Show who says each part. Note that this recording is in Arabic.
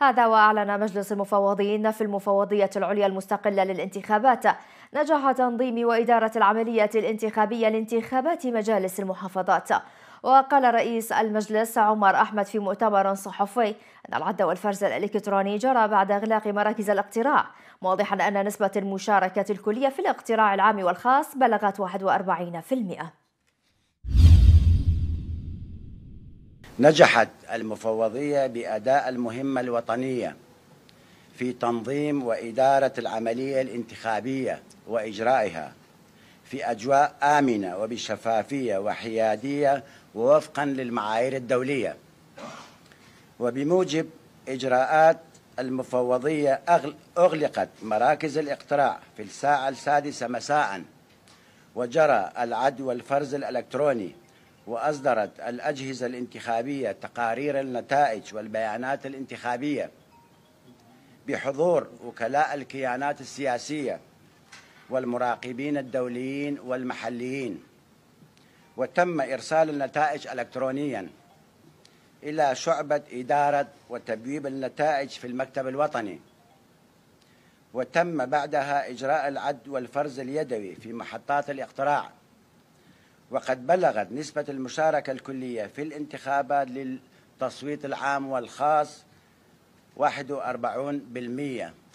Speaker 1: هذا وأعلن مجلس المفوضين في المفوضية العليا المستقلة للانتخابات نجاح تنظيم وإدارة العملية الانتخابية لانتخابات مجالس المحافظات وقال رئيس المجلس عمر أحمد في مؤتمر صحفي أن العد والفرز الإلكتروني جرى بعد إغلاق مراكز الاقتراع واضحا أن نسبة المشاركة الكلية في الاقتراع العام والخاص بلغت 41%
Speaker 2: نجحت المفوضية بأداء المهمة الوطنية في تنظيم وإدارة العملية الانتخابية وإجرائها في أجواء آمنة وبشفافية وحيادية ووفقا للمعايير الدولية وبموجب إجراءات المفوضية أغلقت مراكز الاقتراع في الساعة السادسة مساء وجرى العد والفرز الإلكتروني وأصدرت الأجهزة الانتخابية تقارير النتائج والبيانات الانتخابية بحضور وكلاء الكيانات السياسية والمراقبين الدوليين والمحليين وتم إرسال النتائج إلكترونياً إلى شعبة إدارة وتبويب النتائج في المكتب الوطني وتم بعدها إجراء العد والفرز اليدوي في محطات الاقتراع وقد بلغت نسبة المشاركة الكلية في الانتخابات للتصويت العام والخاص 41%